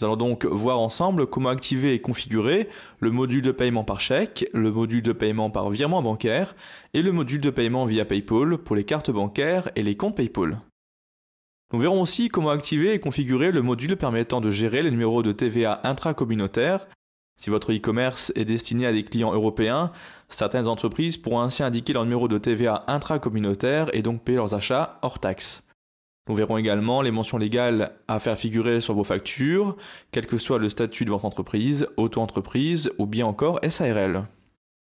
Nous allons donc voir ensemble comment activer et configurer le module de paiement par chèque, le module de paiement par virement bancaire et le module de paiement via PayPal pour les cartes bancaires et les comptes PayPal. Nous verrons aussi comment activer et configurer le module permettant de gérer les numéros de TVA intracommunautaires. Si votre e-commerce est destiné à des clients européens, certaines entreprises pourront ainsi indiquer leur numéro de TVA intracommunautaire et donc payer leurs achats hors taxes. Nous verrons également les mentions légales à faire figurer sur vos factures, quel que soit le statut de votre entreprise, auto-entreprise ou bien encore SARL.